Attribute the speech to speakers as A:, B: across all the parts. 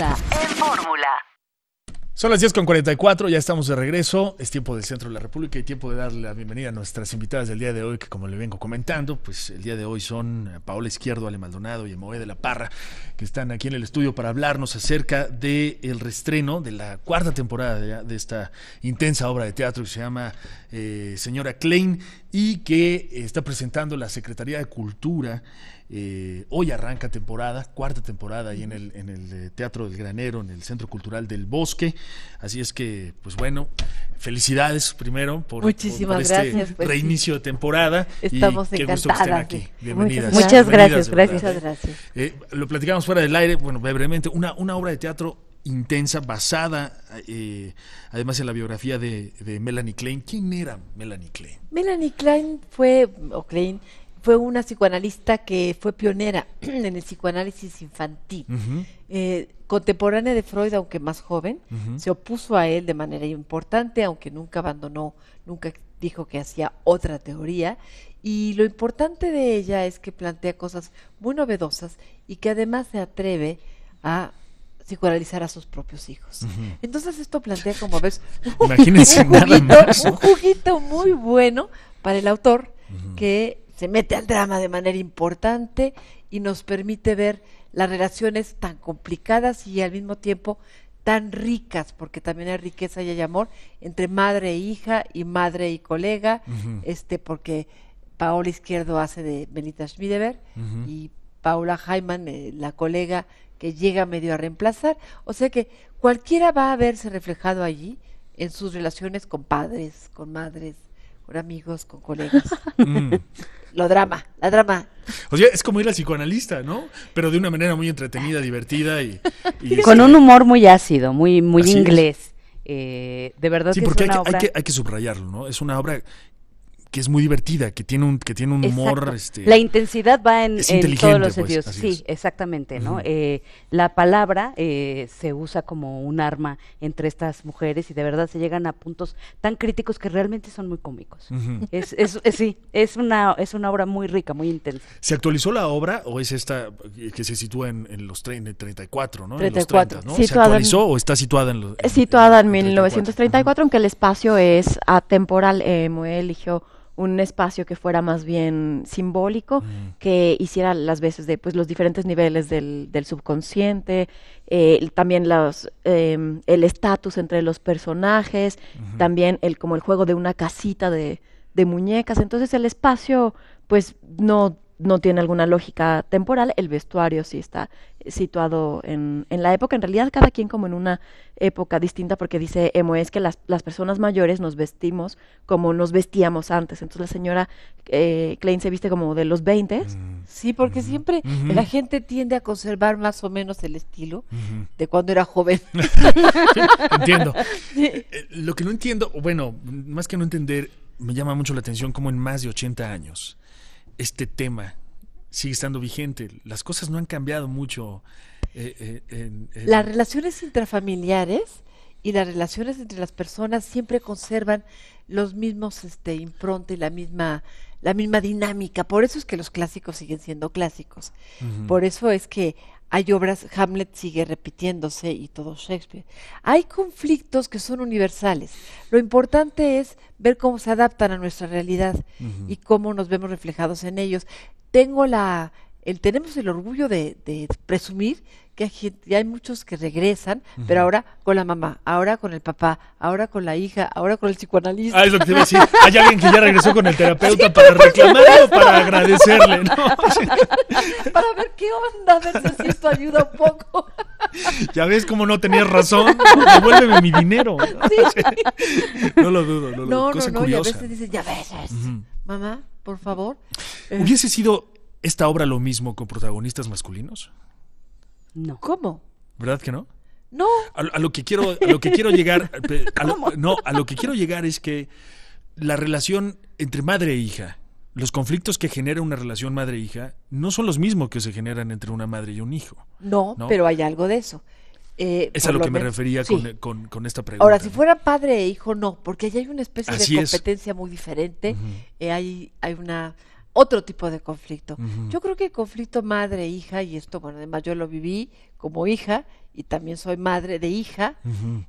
A: En Fórmula.
B: Son las 10 con 44, ya estamos de regreso. Es tiempo del centro de la República y tiempo de darle la bienvenida a nuestras invitadas del día de hoy, que como le vengo comentando, pues el día de hoy son eh, Paola Izquierdo, Ale Maldonado y Emoe de la Parra, que están aquí en el estudio para hablarnos acerca del el restreno de la cuarta temporada de, esta intensa obra de teatro que se llama eh, Señora Klein y que está presentando la Secretaría de Cultura eh, hoy arranca temporada, cuarta temporada ahí en el, en el eh, Teatro del Granero, en el Centro Cultural del Bosque. Así es que, pues bueno, felicidades primero por, este pues reinicio de temporada. Estamos y qué gusto que estén aquí. Bienvenidas. Muchas gracias, gracias, eh, lo platicamos fuera del aire, bueno, brevemente, una, obra de teatro intensa, basada además en la biografía de, de, Melanie Klein. ¿Quién era Melanie Klein?
A: Melanie Klein fue, o Klein, fue una psicoanalista que fue pionera en el psicoanálisis infantil. Eh, contemporánea de Freud, aunque más joven, se opuso a él de manera importante, aunque nunca abandonó, nunca dijo que hacía otra teoría. Y lo importante de ella es que plantea cosas muy novedosas y que además se atreve a psicoanalizar a sus propios hijos. Entonces esto plantea, como ves, un, un, juguito, un juguito muy bueno para el autor que se mete al drama de manera importante y nos permite ver las relaciones tan complicadas y al mismo tiempo tan ricas, porque también hay riqueza y hay amor entre madre e hija y madre y colega, este porque Paola Izquierdo hace de Benita Schmiedeberg y Paula Jaiman, eh, la colega que llega medio a reemplazar, o sea que cualquiera va a verse reflejado allí en sus relaciones con padres, con madres, amigos, con colegas. Mm. Lo drama, la drama.
B: O sea, es como ir al psicoanalista, ¿no? Pero de una manera muy entretenida, divertida y... Este, con un
C: humor muy ácido, muy, muy inglés.
B: Eh, de verdad que porque es una obra... hay, que, hay que subrayarlo, ¿no? Es una obra que es muy divertida, que tiene un, que tiene un humor. Este, la
C: intensidad va en, todos los pues, sentidos. Sí, exactamente, ¿no? Eh, la palabra eh, se usa como un arma entre estas mujeres y de verdad se llegan a puntos tan críticos que realmente son muy cómicos. sí, es una, es una obra muy rica, muy intensa.
B: ¿Se actualizó la obra o es esta eh, que se sitúa en, los 34, En los 30, ¿Se actualizó o está situada en los.
D: Situada en, 1934, aunque el espacio es atemporal. Eh, Moe eligió un espacio que fuera más bien simbólico, mm. que hiciera las veces de pues, los diferentes niveles del, subconsciente, eh, también los, em, el estatus entre los personajes, también el, como el juego de una casita de, de, muñecas. Entonces el espacio pues no no tiene alguna lógica temporal, el vestuario sí está situado en, la época, en realidad cada quien como en una época distinta, porque dice Emo, es que las, personas mayores nos vestimos como nos vestíamos antes, entonces la señora eh, Klein se viste como de los 20.
A: Mm. Sí, porque mm. siempre la gente tiende a conservar más o menos el estilo de cuando era joven. entiendo. Eh,
B: lo que no entiendo, bueno, más que no entender, me llama mucho la atención como en más de 80 años este tema sigue estando vigente. Las cosas no han cambiado mucho. Eh, eh, las
A: relaciones intrafamiliares y las relaciones entre las personas siempre conservan los mismos este, y la misma la misma dinámica. Por eso es que los clásicos siguen siendo clásicos. Por eso es que hay obras, Hamlet sigue repitiéndose y todo Shakespeare. Hay conflictos que son universales. Lo importante es ver cómo se adaptan a nuestra realidad y cómo nos vemos reflejados en ellos. Tengo la tenemos el orgullo de, presumir que hay, hay, muchos que regresan, pero ahora con la mamá, ahora con el papá, ahora con la hija, ahora con el psicoanalista.
B: Ah, es lo que te iba a decir. Hay alguien que ya regresó con el terapeuta para reclamarlo o para agradecerle, ¿no?
A: para ver qué onda, necesito si esto ayuda un poco.
B: Ya ves cómo no tenías razón. Devuélveme mi dinero. No lo dudo, no lo no, Cosa no, no, Y a veces dices,
A: ya ves, mamá, por favor. Hubiese
B: sido esta obra lo mismo con protagonistas masculinos?
A: No. ¿Cómo?
B: ¿Verdad que no? No. A, lo que quiero, lo que quiero llegar, no, a lo que quiero llegar es que la relación entre madre e hija, los conflictos que genera una relación madre-hija e no son los mismos que se generan entre una madre y un hijo. No, pero
A: hay algo de eso. Eh, es a lo, que me refería eh, con, esta pregunta. Ahora, si fuera padre e hijo, no, porque ahí hay una especie de competencia muy diferente. Eh, hay, hay una otro tipo de conflicto. Yo creo que el conflicto madre-hija, y esto, bueno, además yo lo viví como hija, y también soy madre de hija,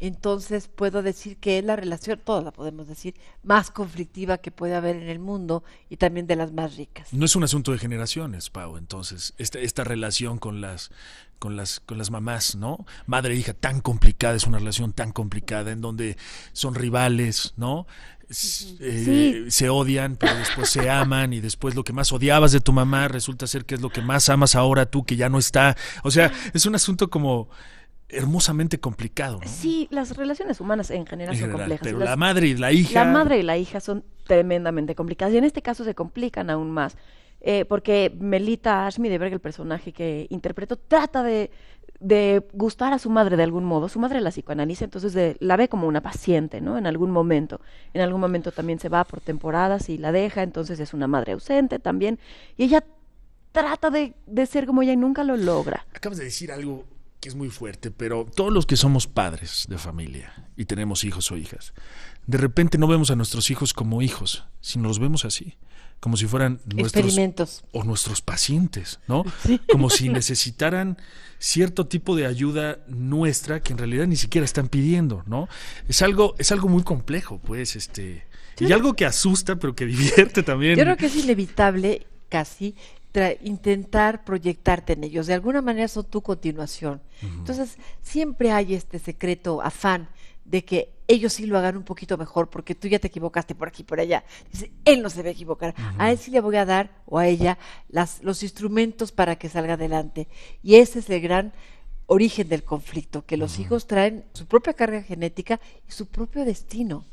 A: entonces puedo decir que es la relación, todos la podemos decir, más conflictiva que puede haber en el mundo y también de las más ricas.
B: No es un asunto de generaciones, Pau, entonces, esta, esta relación con las, con, las, con las mamás, ¿no? Madre e hija tan complicada, es una relación tan complicada en donde son rivales, ¿no? Eh, se odian, pero después se aman y después lo que más odiabas de tu mamá resulta ser que es lo que más amas ahora tú que ya no está. O sea, es un asunto como hermosamente complicado.
D: Sí, las relaciones humanas en general, son complejas. Pero la madre y la hija. La madre y la hija son tremendamente complicadas y en este caso se complican aún más. Eh, porque Melita Ashmi de el personaje que interpretó, trata de, gustar a su madre de algún modo. Su madre la psicoanaliza, entonces la ve como una paciente, ¿no? En algún momento. En algún momento también se va por temporadas y la deja, entonces es una madre ausente también. Y ella trata de, de ser como ella y nunca lo logra.
B: Acabas de decir algo es muy fuerte, pero todos los que somos padres de familia y tenemos hijos o hijas, de repente no vemos a nuestros hijos como hijos, sino los vemos así, como si fueran nuestros o nuestros pacientes, ¿no? Como si necesitaran cierto tipo de ayuda nuestra que en realidad ni siquiera están pidiendo, ¿no? Es algo es algo muy complejo, pues este y algo que asusta, pero que divierte también. creo que
A: es inevitable casi intentar proyectarte en ellos. De alguna manera son tu continuación. Entonces, siempre hay este secreto afán de que ellos sí lo hagan un poquito mejor porque tú ya te equivocaste por aquí, por allá. él no se va a equivocar. A él sí le voy a dar o a ella las, los instrumentos para que salga adelante. Y ese es el gran origen del conflicto, que los hijos traen su propia carga genética y su propio destino.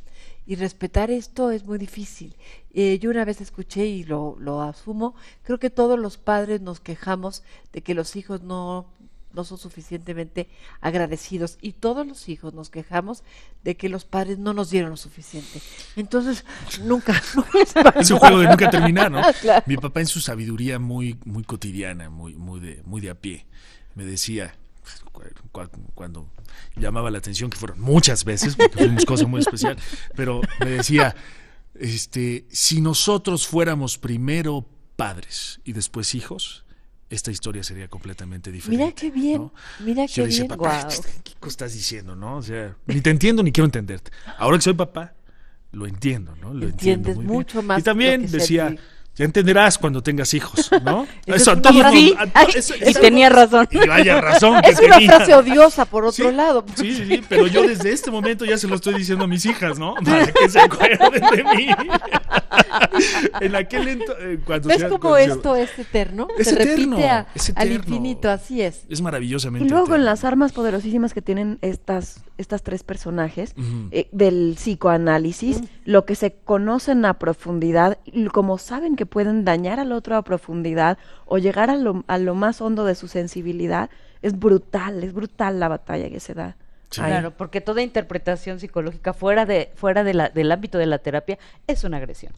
A: Y respetar esto es muy difícil. Eh, yo una vez escuché y lo, lo asumo, creo que todos los padres nos quejamos de que los hijos no no son suficientemente agradecidos y todos los hijos nos quejamos de que los padres no nos dieron lo suficiente. Entonces, nunca, nunca es un juego de nunca terminar, ¿no?
B: Mi papá en su sabiduría muy muy cotidiana, muy muy de muy de a pie, me decía, cuando llamaba la atención, que fueron muchas veces, porque fuimos cosa muy especial, pero me decía, este, si nosotros fuéramos primero padres y después hijos, esta historia sería completamente diferente.
A: Mira qué bien, mira qué bien. Papá, wow.
B: ¿Qué estás diciendo, no? O sea, ni te entiendo ni quiero entenderte. Ahora que soy papá, lo entiendo, ¿no? Lo entiendo mucho más. Y también decía, ya entenderás cuando tengas hijos, ¿no? eso, todo a y tenía razón. Y vaya razón. Que es una frase odiosa, por otro lado. Sí, sí, sí, pero yo desde este momento ya se lo estoy diciendo a mis hijas, ¿no? Para que se acuerden de mí. en aquel entonces. Eh, ¿Ves cómo esto
C: es
D: eterno? Es Se al infinito, así es.
B: Es maravillosamente. Y luego en
D: las armas poderosísimas que tienen estas, estas tres personajes eh, del psicoanálisis, lo que se conocen a profundidad, y como saben que pueden dañar al otro a profundidad o llegar a lo, a lo más hondo de su sensibilidad, es brutal, es brutal la batalla
C: que se da. Claro, porque toda interpretación psicológica fuera de fuera del ámbito de la terapia es una agresión.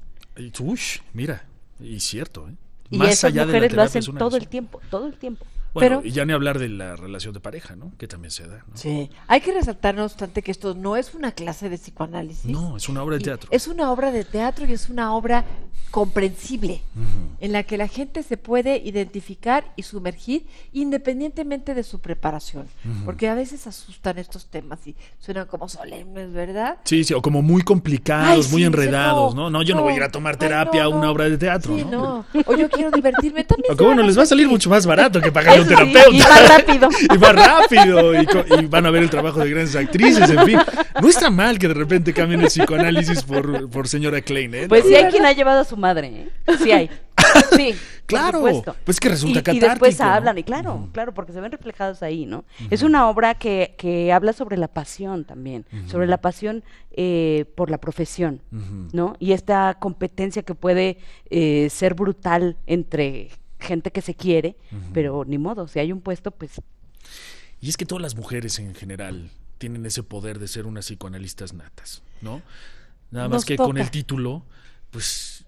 B: Uy, mira, y cierto. ¿eh? Y esas mujeres lo hacen todo el
C: tiempo, todo el tiempo
B: y ya ni hablar de la relación de pareja, ¿no? Que también se da. ¿no? Sí,
A: hay que resaltar, no obstante, que esto no es una clase de psicoanálisis.
B: No, es una obra de teatro.
A: Es una obra de teatro y es una obra comprensible, en la que la gente se puede identificar y sumergir independientemente de su preparación. Porque a veces asustan estos temas y suenan como solemnes, ¿verdad?
B: Sí, sí, o como muy complicados, muy enredados, no, no, yo no, voy a ir a tomar terapia a una obra de teatro. Sí,
A: ¿no? O yo quiero divertirme
B: también. bueno, les va a salir mucho más barato que pagar Y, va rápido. y va rápido. Y, van a ver el trabajo de grandes actrices, en fin. No está mal que de repente cambien el psicoanálisis por, señora Klein, ¿eh? Pues sí hay quien ha
C: llevado a su madre, ¿eh? Sí hay.
B: Sí. claro. Pues que resulta catártico Y después hablan, y
C: claro, claro, porque se ven reflejados ahí, ¿no? Es una obra que, habla sobre la pasión también, sobre la pasión eh, por la profesión, ¿no? Y esta competencia que puede eh, ser brutal entre gente que se quiere, pero ni modo, si hay un puesto, pues...
B: Y es que todas las mujeres en general tienen ese poder de ser unas psicoanalistas natas, ¿no? Nada más que con el título, pues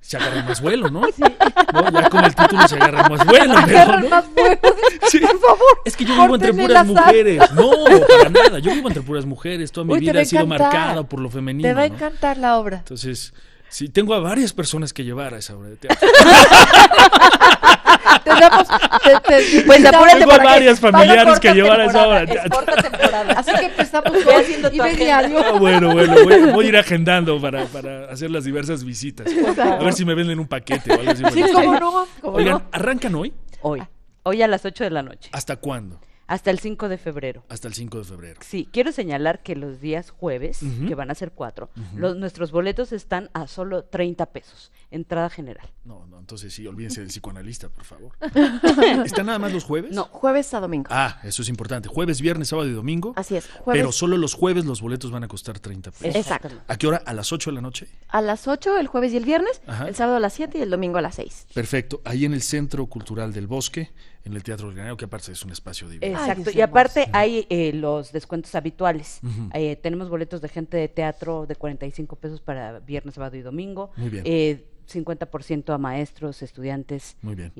B: se agarra más vuelo, ¿no? Ya con el título se agarra más vuelo, ¿no? más vuelo. Por favor. Es que yo vivo entre puras mujeres. No, para nada. Yo vivo entre puras mujeres. Toda mi vida ha sido marcada por lo femenino. Te va a
A: encantar la
B: obra. Entonces, Sí, tengo a varias personas que llevar a esa hora de teatro. pues tengo a varias familiares que llevar a esa hora. corta
A: temporada. Así que empezamos pues, estamos haciendo todo. Ah, bueno, bueno,
B: voy, a ir agendando para, para hacer las diversas visitas. A ver si me venden un paquete o algo así. Sí, cómo no. Oigan, ¿arrancan hoy?
C: Hoy. Hoy a las 8 de la noche. ¿Hasta cuándo? Hasta el 5 de febrero.
B: Hasta el 5 de febrero.
C: Sí, quiero señalar que los días jueves, que van a ser cuatro, los, nuestros boletos están a solo 30 pesos, entrada general.
B: No, no, entonces sí, olvídense del psicoanalista, por favor. ¿Están nada más los jueves? No, jueves a domingo. Ah, eso es importante. Jueves, viernes, sábado y domingo. Así es. Pero solo los jueves los boletos van a costar 30 pesos. Exacto. ¿A qué hora? ¿A las 8 de la noche?
D: A las 8 el jueves y el viernes, el sábado a las 7 y el domingo a las 6.
B: Perfecto. Ahí en el Centro Cultural del Bosque en el Teatro del Granero, que aparte es un espacio divino.
C: Exacto, y aparte hay eh, los descuentos habituales. Eh, tenemos boletos de gente de teatro de 45 pesos para viernes, sábado y domingo. Muy bien. Eh, 50% a maestros, estudiantes, Muy bien.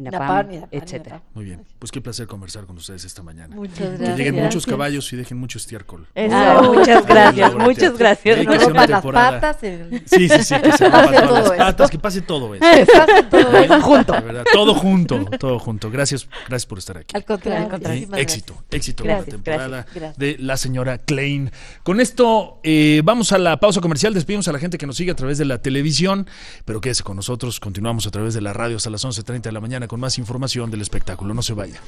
C: etcétera.
B: Muy bien, pues qué placer conversar con ustedes esta mañana. Muchas gracias. Que lleguen muchos caballos y dejen mucho estiércol. Ah, muchas gracias, muchas gracias. Que patas. Sí, sí, sí, que se todas las patas, que pase todo eso. Que pase todo eso junto. todo junto, todo junto. Gracias, gracias por estar aquí. Al contrario, al éxito, éxito gracias, la temporada de la señora Klein. Con esto eh, vamos a la pausa comercial, despedimos a la gente que nos sigue a través de la televisión, pero quédese con nosotros. Continuamos a través de la radio hasta las 11.30 de la mañana con más información del espectáculo. No se vaya.